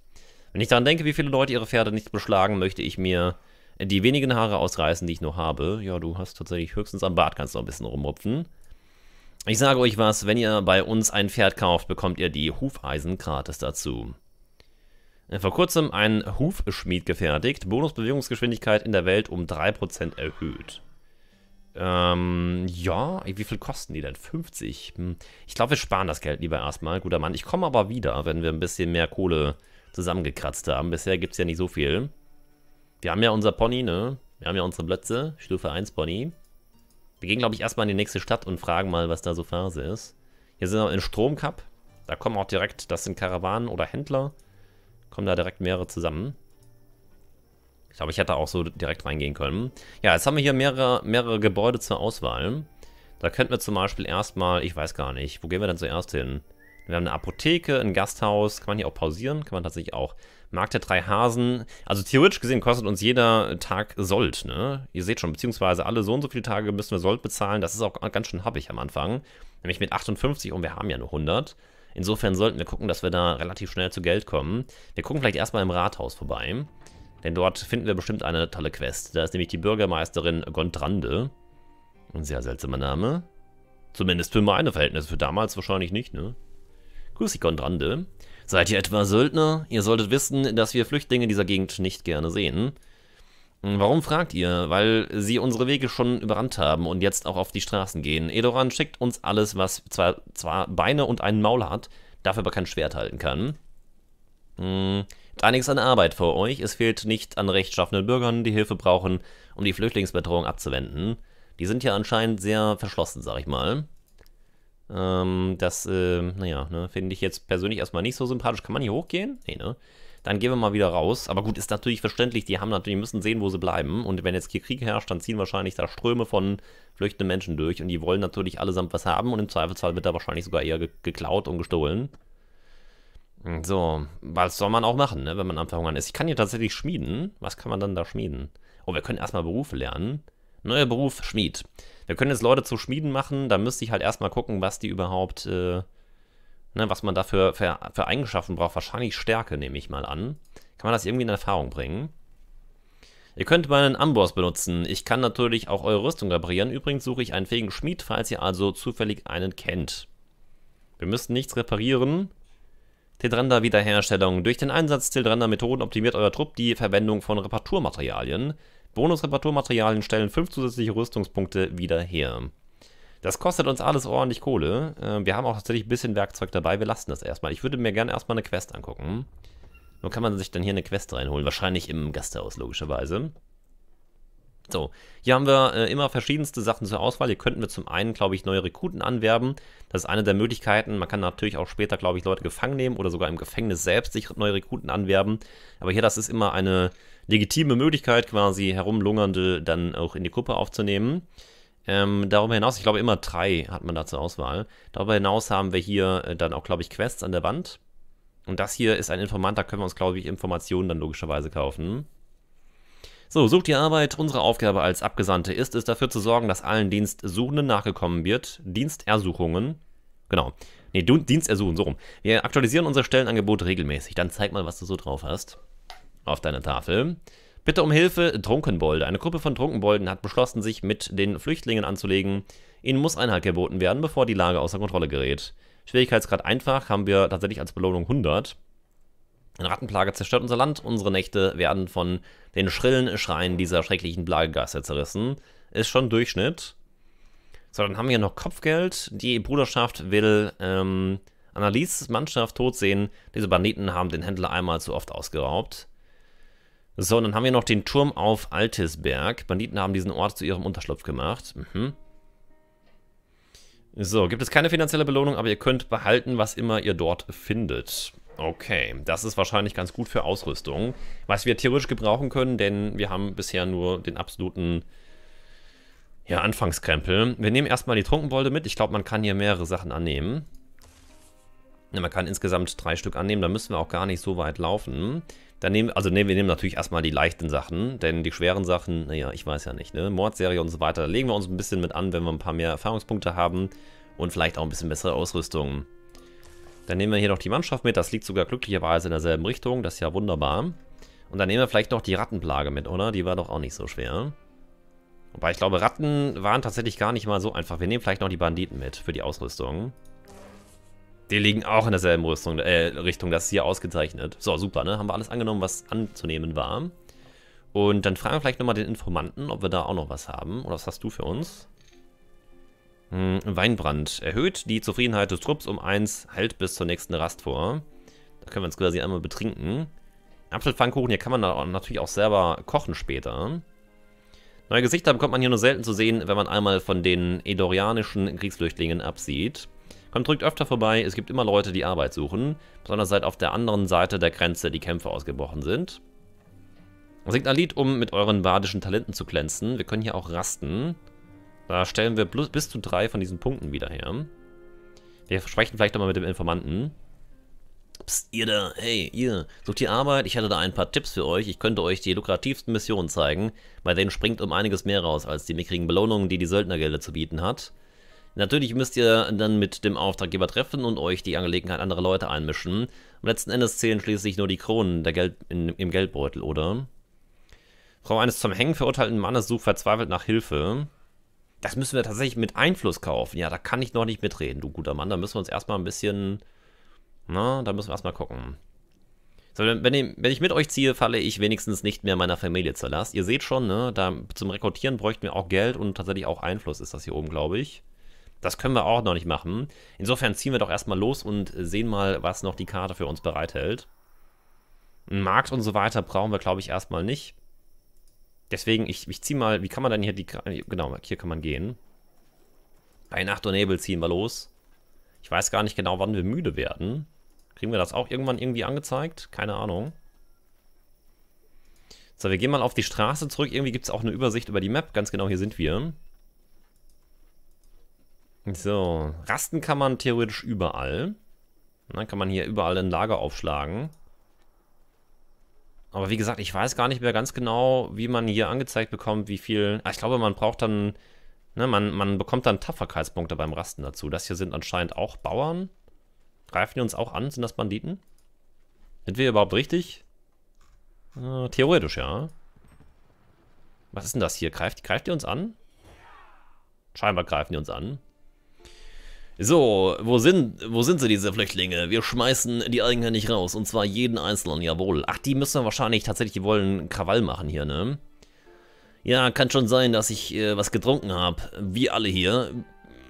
Wenn ich daran denke, wie viele Leute ihre Pferde nicht beschlagen, möchte ich mir die wenigen Haare ausreißen, die ich nur habe. Ja, du hast tatsächlich höchstens am Bart kannst du noch ein bisschen rumrupfen. Ich sage euch was, wenn ihr bei uns ein Pferd kauft, bekommt ihr die Hufeisen gratis dazu. Äh, vor kurzem einen Hufschmied gefertigt, Bonusbewegungsgeschwindigkeit in der Welt um 3% erhöht. Ähm, ja, wie viel kosten die denn? 50? Hm, ich glaube, wir sparen das Geld lieber erstmal, guter Mann. Ich komme aber wieder, wenn wir ein bisschen mehr Kohle zusammengekratzt haben. Bisher gibt es ja nicht so viel. Wir haben ja unser Pony, ne? Wir haben ja unsere Plätze, Stufe 1 Pony. Wir gehen, glaube ich, erstmal in die nächste Stadt und fragen mal, was da so Phase ist. Hier sind wir in Stromkap. Da kommen auch direkt, das sind Karawanen oder Händler kommen da direkt mehrere zusammen. Ich glaube, ich hätte auch so direkt reingehen können. Ja, jetzt haben wir hier mehrere, mehrere Gebäude zur Auswahl. Da könnten wir zum Beispiel erstmal, ich weiß gar nicht, wo gehen wir denn zuerst hin? Wir haben eine Apotheke, ein Gasthaus, kann man hier auch pausieren, kann man tatsächlich auch. Markt der drei Hasen, also theoretisch gesehen kostet uns jeder Tag Sold, ne? Ihr seht schon, beziehungsweise alle so und so viele Tage müssen wir Sold bezahlen, das ist auch ganz schön happig am Anfang, nämlich mit 58 und wir haben ja nur 100. Insofern sollten wir gucken, dass wir da relativ schnell zu Geld kommen. Wir gucken vielleicht erstmal im Rathaus vorbei. Denn dort finden wir bestimmt eine tolle Quest. Da ist nämlich die Bürgermeisterin Gondrande. Ein sehr seltsamer Name. Zumindest für meine Verhältnisse. Für damals wahrscheinlich nicht, ne? Grüß dich, Gondrande. Seid ihr etwa Söldner? Ihr solltet wissen, dass wir Flüchtlinge dieser Gegend nicht gerne sehen. Hm, warum fragt ihr? Weil sie unsere Wege schon überrannt haben und jetzt auch auf die Straßen gehen. Edoran schickt uns alles, was zwar, zwar Beine und einen Maul hat, dafür aber kein Schwert halten kann. Hm, einiges an Arbeit vor euch. Es fehlt nicht an rechtschaffenden Bürgern, die Hilfe brauchen, um die Flüchtlingsbedrohung abzuwenden. Die sind ja anscheinend sehr verschlossen, sag ich mal. Ähm, das, äh, naja, ne, finde ich jetzt persönlich erstmal nicht so sympathisch. Kann man hier hochgehen? Nee, ne? dann gehen wir mal wieder raus. Aber gut, ist natürlich verständlich, die haben natürlich, müssen sehen, wo sie bleiben. Und wenn jetzt hier Krieg herrscht, dann ziehen wahrscheinlich da Ströme von flüchtenden Menschen durch und die wollen natürlich allesamt was haben und im Zweifelsfall wird da wahrscheinlich sogar eher geklaut und gestohlen. So, was soll man auch machen, ne, wenn man am Verhungern ist? Ich kann hier tatsächlich schmieden. Was kann man dann da schmieden? Oh, wir können erstmal Berufe lernen. Neuer Beruf, Schmied. Wir können jetzt Leute zu Schmieden machen, da müsste ich halt erstmal gucken, was die überhaupt... Äh, Ne, was man dafür für, für Eigenschaften braucht, wahrscheinlich Stärke, nehme ich mal an. Kann man das irgendwie in Erfahrung bringen? Ihr könnt meinen Amboss benutzen. Ich kann natürlich auch eure Rüstung reparieren. Übrigens suche ich einen fähigen Schmied, falls ihr also zufällig einen kennt. Wir müssen nichts reparieren. Tildrander Wiederherstellung. Durch den Einsatz Tildrander Methoden optimiert euer Trupp die Verwendung von Reparaturmaterialien. Bonus-Reparaturmaterialien stellen 5 zusätzliche Rüstungspunkte wieder her. Das kostet uns alles ordentlich Kohle. Ähm, wir haben auch tatsächlich ein bisschen Werkzeug dabei. Wir lassen das erstmal. Ich würde mir gerne erstmal eine Quest angucken. Nur kann man sich dann hier eine Quest reinholen. Wahrscheinlich im Gasthaus, logischerweise. So, hier haben wir äh, immer verschiedenste Sachen zur Auswahl. Hier könnten wir zum einen, glaube ich, neue Rekruten anwerben. Das ist eine der Möglichkeiten. Man kann natürlich auch später, glaube ich, Leute gefangen nehmen oder sogar im Gefängnis selbst sich neue Rekruten anwerben. Aber hier, das ist immer eine legitime Möglichkeit, quasi herumlungernde dann auch in die Gruppe aufzunehmen. Ähm, darüber hinaus, ich glaube immer drei hat man da zur Auswahl. Darüber hinaus haben wir hier äh, dann auch, glaube ich, Quests an der Wand. Und das hier ist ein Informant, da können wir uns, glaube ich, Informationen dann logischerweise kaufen. So, sucht die Arbeit. Unsere Aufgabe als Abgesandte ist es, dafür zu sorgen, dass allen Dienstsuchenden nachgekommen wird. Dienstersuchungen. Genau. Nee, Dienstersuchen, so rum. Wir aktualisieren unser Stellenangebot regelmäßig. Dann zeig mal, was du so drauf hast. Auf deiner Tafel. Bitte um Hilfe, Trunkenbolde. Eine Gruppe von Trunkenbolden hat beschlossen, sich mit den Flüchtlingen anzulegen. Ihnen muss Einhalt geboten werden, bevor die Lage außer Kontrolle gerät. Schwierigkeitsgrad einfach haben wir tatsächlich als Belohnung 100. Eine Rattenplage zerstört unser Land. Unsere Nächte werden von den schrillen Schreien dieser schrecklichen Plagegeister zerrissen. Ist schon Durchschnitt. So, dann haben wir noch Kopfgeld. Die Bruderschaft will ähm, Annalies Mannschaft tot sehen. Diese Banditen haben den Händler einmal zu oft ausgeraubt. So, und dann haben wir noch den Turm auf Altesberg. Banditen haben diesen Ort zu ihrem Unterschlupf gemacht. Mhm. So, gibt es keine finanzielle Belohnung, aber ihr könnt behalten, was immer ihr dort findet. Okay, das ist wahrscheinlich ganz gut für Ausrüstung. Was wir theoretisch gebrauchen können, denn wir haben bisher nur den absoluten ja, Anfangskrempel. Wir nehmen erstmal die Trunkenbolde mit. Ich glaube, man kann hier mehrere Sachen annehmen. Ja, man kann insgesamt drei Stück annehmen, da müssen wir auch gar nicht so weit laufen. Dann nehmen, also nehmen wir nehmen natürlich erstmal die leichten Sachen, denn die schweren Sachen, naja, ich weiß ja nicht, ne? Mordserie und so weiter, da legen wir uns ein bisschen mit an, wenn wir ein paar mehr Erfahrungspunkte haben und vielleicht auch ein bisschen bessere Ausrüstung. Dann nehmen wir hier noch die Mannschaft mit, das liegt sogar glücklicherweise in derselben Richtung, das ist ja wunderbar. Und dann nehmen wir vielleicht noch die Rattenplage mit, oder? Die war doch auch nicht so schwer. Wobei ich glaube, Ratten waren tatsächlich gar nicht mal so einfach. Wir nehmen vielleicht noch die Banditen mit für die Ausrüstung. Die liegen auch in derselben Rüstung, äh, Richtung, das ist hier ausgezeichnet. So, super, ne? Haben wir alles angenommen, was anzunehmen war. Und dann fragen wir vielleicht nochmal den Informanten, ob wir da auch noch was haben. Oder was hast du für uns? Hm, Weinbrand. Erhöht die Zufriedenheit des Trupps um 1, hält bis zur nächsten Rast vor. Da können wir uns quasi einmal betrinken. Apfelpfannkuchen, hier kann man natürlich auch selber kochen später. Neue Gesichter bekommt man hier nur selten zu sehen, wenn man einmal von den edorianischen Kriegsflüchtlingen absieht. Kommt drückt öfter vorbei, es gibt immer Leute, die Arbeit suchen. Besonders seit auf der anderen Seite der Grenze die Kämpfe ausgebrochen sind. Singt ein Lied, um mit euren badischen Talenten zu glänzen. Wir können hier auch rasten. Da stellen wir bis zu drei von diesen Punkten wieder her. Wir sprechen vielleicht nochmal mit dem Informanten. Psst, ihr da, hey, ihr, sucht ihr Arbeit? Ich hatte da ein paar Tipps für euch. Ich könnte euch die lukrativsten Missionen zeigen. Bei denen springt um einiges mehr raus als die mickrigen Belohnungen, die die Söldnergilde zu bieten hat. Natürlich müsst ihr dann mit dem Auftraggeber treffen und euch die Angelegenheit anderer Leute einmischen. Am letzten Endes zählen schließlich nur die Kronen Geld in, im Geldbeutel, oder? Frau eines zum Hängen verurteilten Mannes sucht verzweifelt nach Hilfe. Das müssen wir tatsächlich mit Einfluss kaufen. Ja, da kann ich noch nicht mitreden, du guter Mann. Da müssen wir uns erstmal ein bisschen... Na, da müssen wir erstmal gucken. So, wenn, ich, wenn, ich mit euch ziehe, falle ich wenigstens nicht mehr meiner Familie zur Last. Ihr seht schon, ne, da, zum Rekrutieren bräuchten wir auch Geld und tatsächlich auch Einfluss ist das hier oben, glaube ich. Das können wir auch noch nicht machen. Insofern ziehen wir doch erstmal los und sehen mal, was noch die Karte für uns bereithält. Einen Markt und so weiter brauchen wir, glaube ich, erstmal nicht. Deswegen, ich, ich ziehe mal, wie kann man denn hier die... Genau, hier kann man gehen. Bei Nacht und Nebel ziehen wir los. Ich weiß gar nicht genau, wann wir müde werden. Kriegen wir das auch irgendwann irgendwie angezeigt? Keine Ahnung. So, wir gehen mal auf die Straße zurück. Irgendwie gibt es auch eine Übersicht über die Map. Ganz genau, hier sind wir. So, rasten kann man theoretisch überall. Und dann kann man hier überall ein Lager aufschlagen. Aber wie gesagt, ich weiß gar nicht mehr ganz genau, wie man hier angezeigt bekommt, wie viel... Ah, ich glaube, man braucht dann... Ne, man, man bekommt dann Tapferkeitspunkte beim Rasten dazu. Das hier sind anscheinend auch Bauern. Greifen die uns auch an? Sind das Banditen? Sind wir überhaupt richtig? Äh, theoretisch, ja. Was ist denn das hier? Greift, greift ihr uns an? Scheinbar greifen die uns an. So, wo sind, wo sind sie, diese Flüchtlinge? Wir schmeißen die eigenhändig raus. Und zwar jeden Einzelnen, jawohl. Ach, die müssen wir wahrscheinlich tatsächlich, die wollen Krawall machen hier, ne? Ja, kann schon sein, dass ich äh, was getrunken habe. Wie alle hier.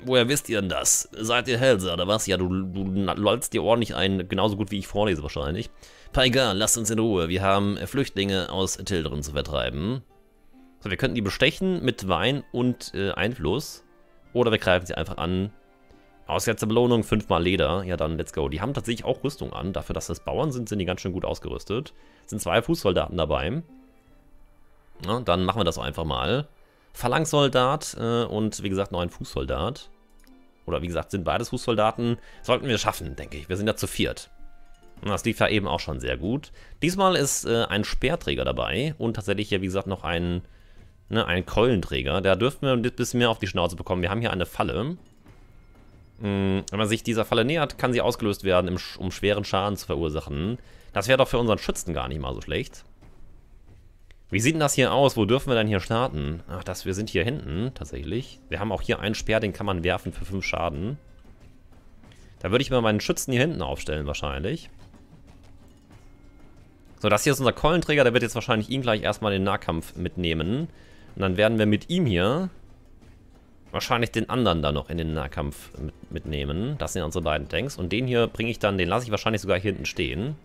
Woher wisst ihr denn das? Seid ihr Hälse oder was? Ja, du, du lollst dir ordentlich ein, genauso gut wie ich vorlese wahrscheinlich. Paigar, lasst uns in Ruhe. Wir haben äh, Flüchtlinge aus Tilderin zu vertreiben. So, wir könnten die bestechen mit Wein und äh, Einfluss. Oder wir greifen sie einfach an aus jetzt zur Belohnung fünfmal Leder. Ja, dann let's go. Die haben tatsächlich auch Rüstung an. Dafür, dass das Bauern sind, sind die ganz schön gut ausgerüstet. Sind zwei Fußsoldaten dabei. Na, dann machen wir das einfach mal. Phalanxsoldat äh, und wie gesagt noch ein Fußsoldat. Oder wie gesagt, sind beides Fußsoldaten. Sollten wir schaffen, denke ich. Wir sind ja zu viert. Das lief ja eben auch schon sehr gut. Diesmal ist äh, ein Speerträger dabei und tatsächlich hier, wie gesagt, noch ein, ne, ein Keulenträger. Da dürften wir ein bisschen mehr auf die Schnauze bekommen. Wir haben hier eine Falle. Mm, wenn man sich dieser Falle nähert, kann sie ausgelöst werden, um schweren Schaden zu verursachen. Das wäre doch für unseren Schützen gar nicht mal so schlecht. Wie sieht denn das hier aus? Wo dürfen wir denn hier starten? Ach, das, wir sind hier hinten, tatsächlich. Wir haben auch hier einen Speer, den kann man werfen für 5 Schaden. Da würde ich mir meinen Schützen hier hinten aufstellen, wahrscheinlich. So, das hier ist unser Keulenträger. Der wird jetzt wahrscheinlich ihn gleich erstmal in den Nahkampf mitnehmen. Und dann werden wir mit ihm hier wahrscheinlich den anderen da noch in den Nahkampf mit, mitnehmen. Das sind unsere beiden Tanks. Und den hier bringe ich dann, den lasse ich wahrscheinlich sogar hier hinten stehen.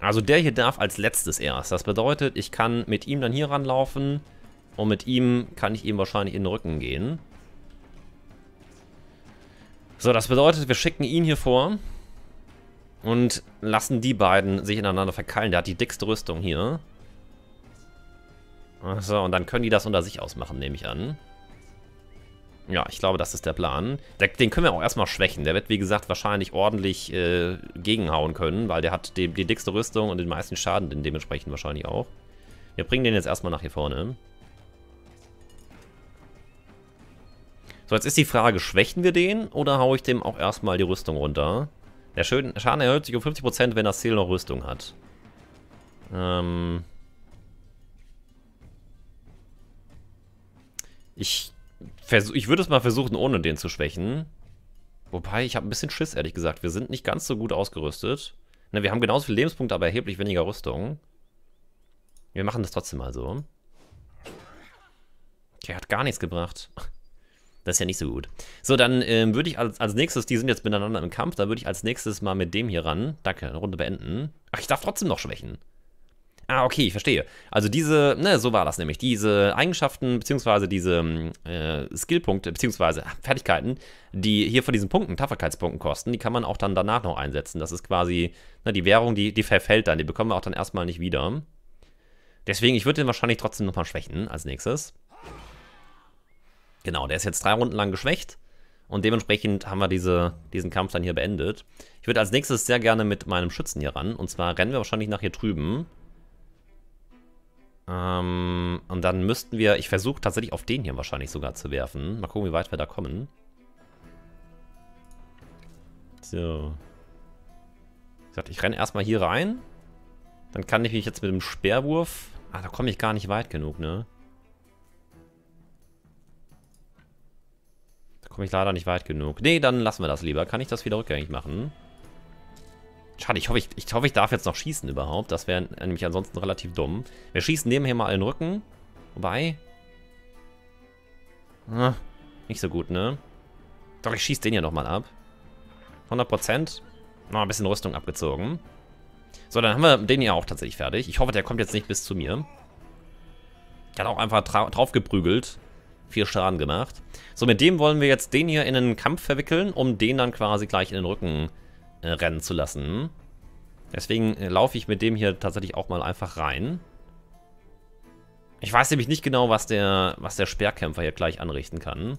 Also der hier darf als letztes erst. Das bedeutet, ich kann mit ihm dann hier ranlaufen und mit ihm kann ich ihm wahrscheinlich in den Rücken gehen. So, das bedeutet, wir schicken ihn hier vor und lassen die beiden sich ineinander verkeilen. Der hat die dickste Rüstung hier. So, und dann können die das unter sich ausmachen, nehme ich an. Ja, ich glaube, das ist der Plan. Den können wir auch erstmal schwächen. Der wird, wie gesagt, wahrscheinlich ordentlich äh, gegenhauen können, weil der hat die, die dickste Rüstung und den meisten Schaden den dementsprechend wahrscheinlich auch. Wir bringen den jetzt erstmal nach hier vorne. So, jetzt ist die Frage, schwächen wir den oder haue ich dem auch erstmal die Rüstung runter? Der Schaden erhöht sich um 50%, wenn das Ziel noch Rüstung hat. Ähm... Ich ich würde es mal versuchen, ohne den zu schwächen. Wobei, ich habe ein bisschen Schiss, ehrlich gesagt. Wir sind nicht ganz so gut ausgerüstet. Ne, wir haben genauso viele Lebenspunkte, aber erheblich weniger Rüstung. Wir machen das trotzdem mal so. Der hat gar nichts gebracht. Das ist ja nicht so gut. So, dann ähm, würde ich als, als nächstes, die sind jetzt miteinander im Kampf, dann würde ich als nächstes mal mit dem hier ran. Danke, eine Runde beenden. Ach, ich darf trotzdem noch schwächen. Ah, okay, ich verstehe. Also diese, ne, so war das nämlich. Diese Eigenschaften, beziehungsweise diese ähm, äh, Skillpunkte, beziehungsweise ah, Fertigkeiten, die hier von diesen Punkten, Tapferkeitspunkten kosten, die kann man auch dann danach noch einsetzen. Das ist quasi, ne, die Währung, die, die verfällt dann, die bekommen wir auch dann erstmal nicht wieder. Deswegen, ich würde den wahrscheinlich trotzdem nochmal schwächen als nächstes. Genau, der ist jetzt drei Runden lang geschwächt. Und dementsprechend haben wir diese, diesen Kampf dann hier beendet. Ich würde als nächstes sehr gerne mit meinem Schützen hier ran. Und zwar rennen wir wahrscheinlich nach hier drüben. Ähm, und dann müssten wir, ich versuche tatsächlich auf den hier wahrscheinlich sogar zu werfen. Mal gucken, wie weit wir da kommen. So. Wie gesagt, ich renne erstmal hier rein. Dann kann ich mich jetzt mit dem Speerwurf... Ah, da komme ich gar nicht weit genug, ne? Da komme ich leider nicht weit genug. Ne, dann lassen wir das lieber. Kann ich das wieder rückgängig machen? Schade, ich hoffe ich, ich hoffe, ich darf jetzt noch schießen überhaupt. Das wäre nämlich ansonsten relativ dumm. Wir schießen nebenher mal in den Rücken. Wobei... Ah, nicht so gut, ne? Doch, ich schieße den hier nochmal ab. 100%. Noch ein bisschen Rüstung abgezogen. So, dann haben wir den hier auch tatsächlich fertig. Ich hoffe, der kommt jetzt nicht bis zu mir. Der hat auch einfach drauf geprügelt. Viel Schaden gemacht. So, mit dem wollen wir jetzt den hier in einen Kampf verwickeln, um den dann quasi gleich in den Rücken zu äh, rennen zu lassen. Deswegen äh, laufe ich mit dem hier tatsächlich auch mal einfach rein. Ich weiß nämlich nicht genau, was der, was der Speerkämpfer hier gleich anrichten kann.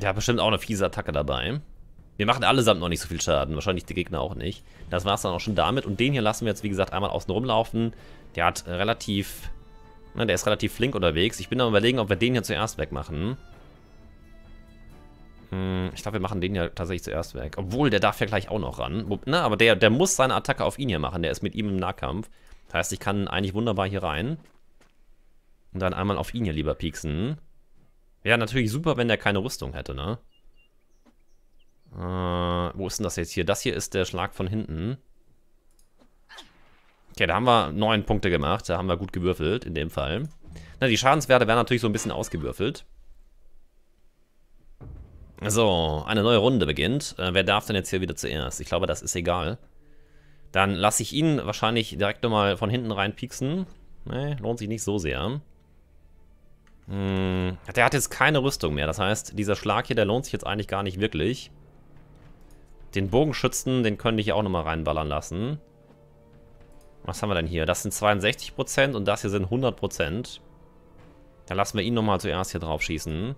Der hat bestimmt auch eine fiese Attacke dabei. Wir machen allesamt noch nicht so viel Schaden, wahrscheinlich die Gegner auch nicht. Das war es dann auch schon damit. Und den hier lassen wir jetzt, wie gesagt, einmal außen rumlaufen. Der hat relativ... Na, der ist relativ flink unterwegs. Ich bin am überlegen, ob wir den hier zuerst wegmachen. Hm, ich glaube, wir machen den ja tatsächlich zuerst weg. Obwohl, der darf ja gleich auch noch ran. Na, ne, aber der, der muss seine Attacke auf ihn hier machen. Der ist mit ihm im Nahkampf. Das heißt, ich kann eigentlich wunderbar hier rein. Und dann einmal auf ihn hier lieber pieksen. Wäre natürlich super, wenn der keine Rüstung hätte, ne? Äh, wo ist denn das jetzt hier? Das hier ist der Schlag von hinten. Okay, da haben wir neun Punkte gemacht. Da haben wir gut gewürfelt in dem Fall. Na, die Schadenswerte werden natürlich so ein bisschen ausgewürfelt. So, eine neue Runde beginnt. Äh, wer darf denn jetzt hier wieder zuerst? Ich glaube, das ist egal. Dann lasse ich ihn wahrscheinlich direkt nochmal von hinten reinpieksen. Nee, lohnt sich nicht so sehr. Hm, der hat jetzt keine Rüstung mehr. Das heißt, dieser Schlag hier, der lohnt sich jetzt eigentlich gar nicht wirklich. Den Bogenschützen, den könnte ich hier auch nochmal reinballern lassen. Was haben wir denn hier? Das sind 62% und das hier sind 100%. Dann lassen wir ihn nochmal zuerst hier drauf schießen.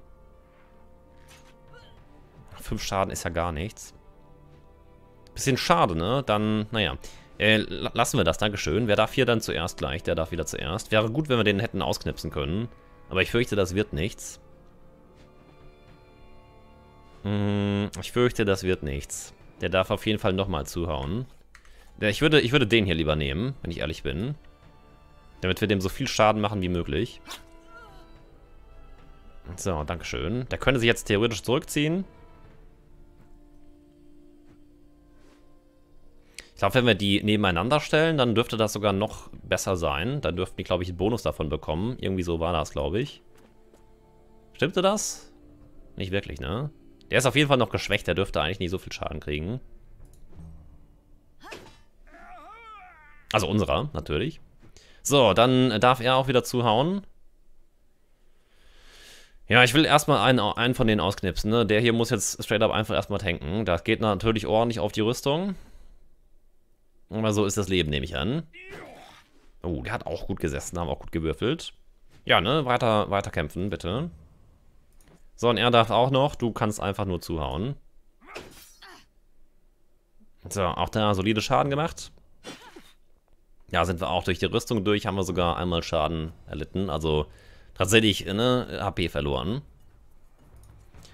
5 Schaden ist ja gar nichts. Bisschen schade, ne? Dann, naja. Äh, lassen wir das, Dankeschön. Wer darf hier dann zuerst gleich? Der darf wieder zuerst. Wäre gut, wenn wir den hätten ausknipsen können. Aber ich fürchte, das wird nichts. Hm, ich fürchte, das wird nichts. Der darf auf jeden Fall nochmal zuhauen. Ich würde, ich würde den hier lieber nehmen, wenn ich ehrlich bin. Damit wir dem so viel Schaden machen wie möglich. So, Dankeschön. Der könnte sich jetzt theoretisch zurückziehen. glaube, wenn wir die nebeneinander stellen, dann dürfte das sogar noch besser sein. Dann dürften die, glaube ich, einen Bonus davon bekommen. Irgendwie so war das, glaube ich. Stimmte das? Nicht wirklich, ne? Der ist auf jeden Fall noch geschwächt. Der dürfte eigentlich nicht so viel Schaden kriegen. Also unserer, natürlich. So, dann darf er auch wieder zuhauen. Ja, ich will erstmal einen, einen von denen ausknipsen. Ne? Der hier muss jetzt straight up einfach erstmal tanken. Das geht natürlich ordentlich auf die Rüstung. Aber so ist das Leben, nehme ich an. Oh, der hat auch gut gesessen, haben auch gut gewürfelt. Ja, ne, weiter, weiter kämpfen, bitte. So, und er darf auch noch. Du kannst einfach nur zuhauen. So, auch da solide Schaden gemacht. Ja, sind wir auch durch die Rüstung durch, haben wir sogar einmal Schaden erlitten. Also tatsächlich, ne, HP verloren.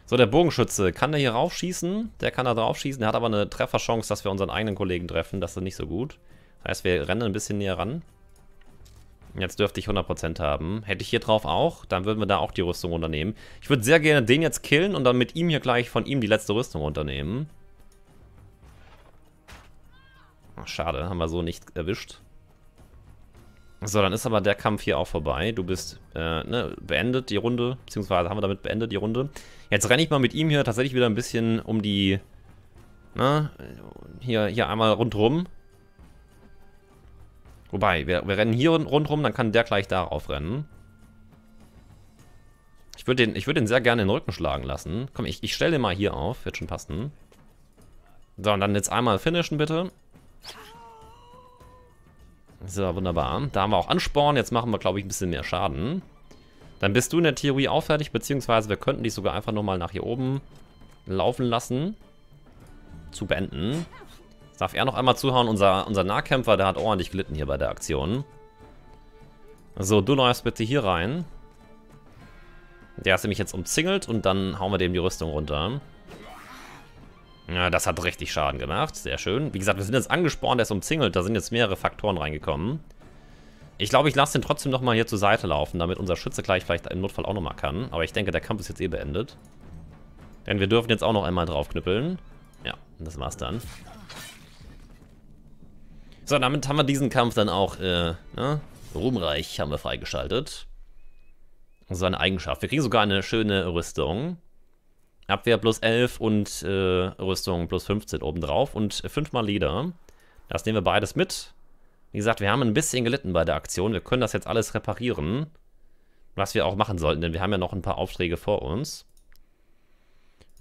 So, der Bogenschütze, kann der hier raufschießen? Der kann da draufschießen, der hat aber eine Trefferchance, dass wir unseren eigenen Kollegen treffen. Das ist nicht so gut. Das heißt, wir rennen ein bisschen näher ran. Jetzt dürfte ich 100% haben. Hätte ich hier drauf auch, dann würden wir da auch die Rüstung runternehmen. Ich würde sehr gerne den jetzt killen und dann mit ihm hier gleich von ihm die letzte Rüstung runternehmen. Ach, schade, haben wir so nicht erwischt. So, dann ist aber der Kampf hier auch vorbei. Du bist äh, ne, beendet, die Runde, beziehungsweise haben wir damit beendet, die Runde. Jetzt renne ich mal mit ihm hier tatsächlich wieder ein bisschen um die... Na, ne, hier, hier einmal rundrum. Wobei, wir, wir rennen hier rundrum, dann kann der gleich darauf rennen. Ich würde den, würd den sehr gerne in den Rücken schlagen lassen. Komm, ich, ich stelle den mal hier auf. Wird schon passen. So, und dann jetzt einmal finishen, bitte. So, wunderbar. Da haben wir auch Ansporn. Jetzt machen wir, glaube ich, ein bisschen mehr Schaden. Dann bist du in der Theorie auch fertig, beziehungsweise wir könnten dich sogar einfach nochmal nach hier oben laufen lassen. Zu beenden. darf er noch einmal zuhauen. Unser, unser Nahkämpfer, der hat ordentlich gelitten hier bei der Aktion. So, du läufst bitte hier rein. Der ist nämlich jetzt umzingelt und dann hauen wir dem die Rüstung runter. Ja, das hat richtig Schaden gemacht. Sehr schön. Wie gesagt, wir sind jetzt angespornt, der ist umzingelt. Da sind jetzt mehrere Faktoren reingekommen. Ich glaube, ich lasse den trotzdem nochmal hier zur Seite laufen, damit unser Schütze gleich vielleicht im Notfall auch nochmal kann. Aber ich denke, der Kampf ist jetzt eh beendet. Denn wir dürfen jetzt auch noch einmal draufknüppeln. Ja, das war's dann. So, damit haben wir diesen Kampf dann auch, äh, ne? Ruhmreich haben wir freigeschaltet. So eine Eigenschaft. Wir kriegen sogar eine schöne Rüstung. Abwehr plus 11 und äh, Rüstung plus 15 obendrauf und 5 mal Leder. Das nehmen wir beides mit. Wie gesagt, wir haben ein bisschen gelitten bei der Aktion. Wir können das jetzt alles reparieren. Was wir auch machen sollten, denn wir haben ja noch ein paar Aufträge vor uns.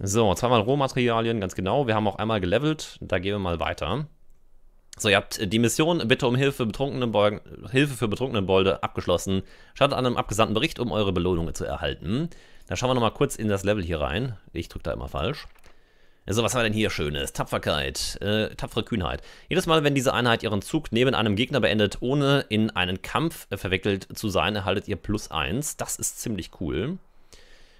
So, zweimal Rohmaterialien, ganz genau. Wir haben auch einmal gelevelt. Da gehen wir mal weiter. So, ihr habt die Mission Bitte um Hilfe, betrunkenen Hilfe für betrunkene Bolde abgeschlossen. Schaut an einem abgesandten Bericht, um eure Belohnung zu erhalten. Dann schauen wir nochmal kurz in das Level hier rein. Ich drücke da immer falsch. So, was haben wir denn hier Schönes? Tapferkeit, äh, tapfere Kühnheit. Jedes Mal, wenn diese Einheit ihren Zug neben einem Gegner beendet, ohne in einen Kampf äh, verwickelt zu sein, erhaltet ihr plus 1. Das ist ziemlich cool.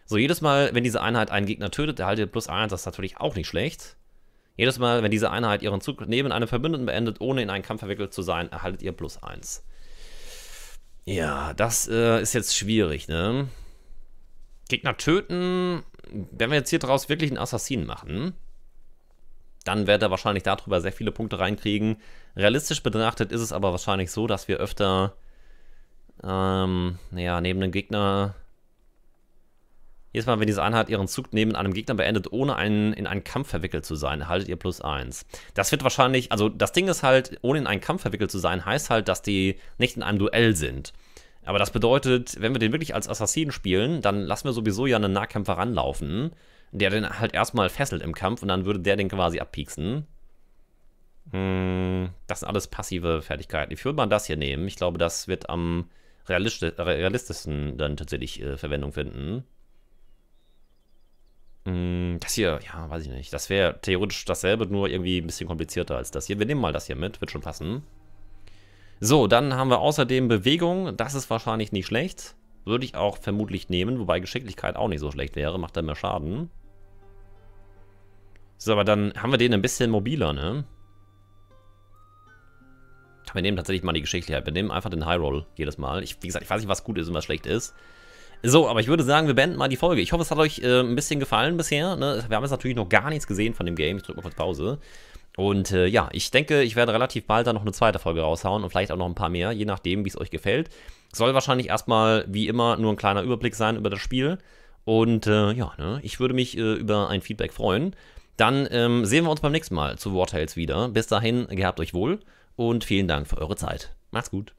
So, jedes Mal, wenn diese Einheit einen Gegner tötet, erhaltet ihr plus 1. Das ist natürlich auch nicht schlecht. Jedes Mal, wenn diese Einheit ihren Zug neben einem Verbündeten beendet, ohne in einen Kampf verwickelt zu sein, erhaltet ihr plus 1. Ja, das äh, ist jetzt schwierig, ne? Gegner töten wenn wir jetzt hier draus wirklich einen Assassinen machen, dann wird er wahrscheinlich darüber sehr viele Punkte reinkriegen. Realistisch betrachtet ist es aber wahrscheinlich so, dass wir öfter, ähm, naja, neben einem Gegner jedes Mal, wenn diese Einheit ihren Zug neben einem Gegner beendet, ohne einen, in einen Kampf verwickelt zu sein, erhaltet ihr plus 1. Das wird wahrscheinlich, also das Ding ist halt, ohne in einen Kampf verwickelt zu sein, heißt halt, dass die nicht in einem Duell sind. Aber das bedeutet, wenn wir den wirklich als Assassinen spielen, dann lassen wir sowieso ja einen Nahkämpfer ranlaufen, der den halt erstmal fesselt im Kampf und dann würde der den quasi abpieksen. Hm, das sind alles passive Fertigkeiten. Ich würde mal das hier nehmen. Ich glaube, das wird am realistischsten dann tatsächlich äh, Verwendung finden. Hm, das hier, ja, weiß ich nicht. Das wäre theoretisch dasselbe, nur irgendwie ein bisschen komplizierter als das hier. Wir nehmen mal das hier mit, wird schon passen. So, dann haben wir außerdem Bewegung. Das ist wahrscheinlich nicht schlecht. Würde ich auch vermutlich nehmen, wobei Geschicklichkeit auch nicht so schlecht wäre. Macht dann mehr Schaden. So, aber dann haben wir den ein bisschen mobiler, ne? Wir nehmen tatsächlich mal die Geschicklichkeit. Wir nehmen einfach den High Roll jedes Mal. Ich, wie gesagt, ich weiß nicht, was gut ist und was schlecht ist. So, aber ich würde sagen, wir beenden mal die Folge. Ich hoffe, es hat euch äh, ein bisschen gefallen bisher. Ne? Wir haben jetzt natürlich noch gar nichts gesehen von dem Game. Ich drücke mal kurz Pause. Und äh, ja, ich denke, ich werde relativ bald dann noch eine zweite Folge raushauen und vielleicht auch noch ein paar mehr, je nachdem, wie es euch gefällt. Soll wahrscheinlich erstmal, wie immer, nur ein kleiner Überblick sein über das Spiel. Und äh, ja, ne, ich würde mich äh, über ein Feedback freuen. Dann ähm, sehen wir uns beim nächsten Mal zu War Tales wieder. Bis dahin, gehabt euch wohl und vielen Dank für eure Zeit. Macht's gut.